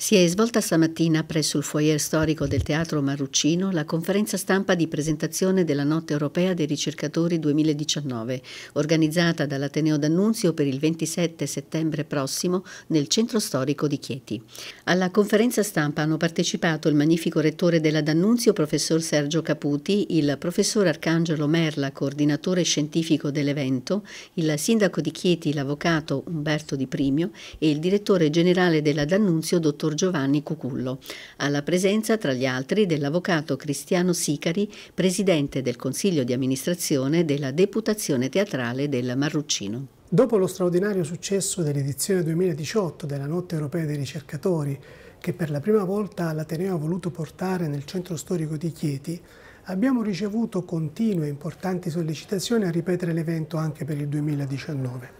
Si è svolta stamattina presso il foyer storico del Teatro Marruccino la conferenza stampa di presentazione della Notte Europea dei Ricercatori 2019, organizzata dall'Ateneo d'Annunzio per il 27 settembre prossimo nel centro storico di Chieti. Alla conferenza stampa hanno partecipato il magnifico rettore della D'Annunzio, professor Sergio Caputi, il professor Arcangelo Merla, coordinatore scientifico dell'evento, il sindaco di Chieti, l'avvocato Umberto Di Primio e il direttore generale della D'Annunzio, dottor dottor Giovanni Cucullo, alla presenza tra gli altri dell'avvocato Cristiano Sicari, presidente del Consiglio di amministrazione della Deputazione Teatrale del Marruccino. Dopo lo straordinario successo dell'edizione 2018 della Notte Europea dei Ricercatori, che per la prima volta l'Ateneo ha voluto portare nel centro storico di Chieti, abbiamo ricevuto continue e importanti sollecitazioni a ripetere l'evento anche per il 2019.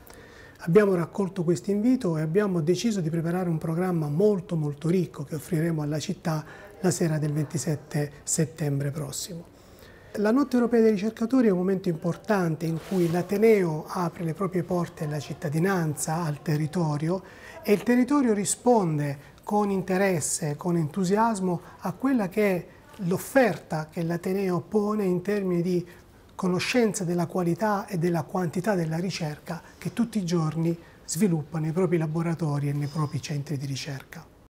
Abbiamo raccolto questo invito e abbiamo deciso di preparare un programma molto molto ricco che offriremo alla città la sera del 27 settembre prossimo. La Notte Europea dei Ricercatori è un momento importante in cui l'Ateneo apre le proprie porte alla cittadinanza, al territorio e il territorio risponde con interesse, con entusiasmo a quella che è l'offerta che l'Ateneo pone in termini di conoscenza della qualità e della quantità della ricerca che tutti i giorni sviluppa nei propri laboratori e nei propri centri di ricerca.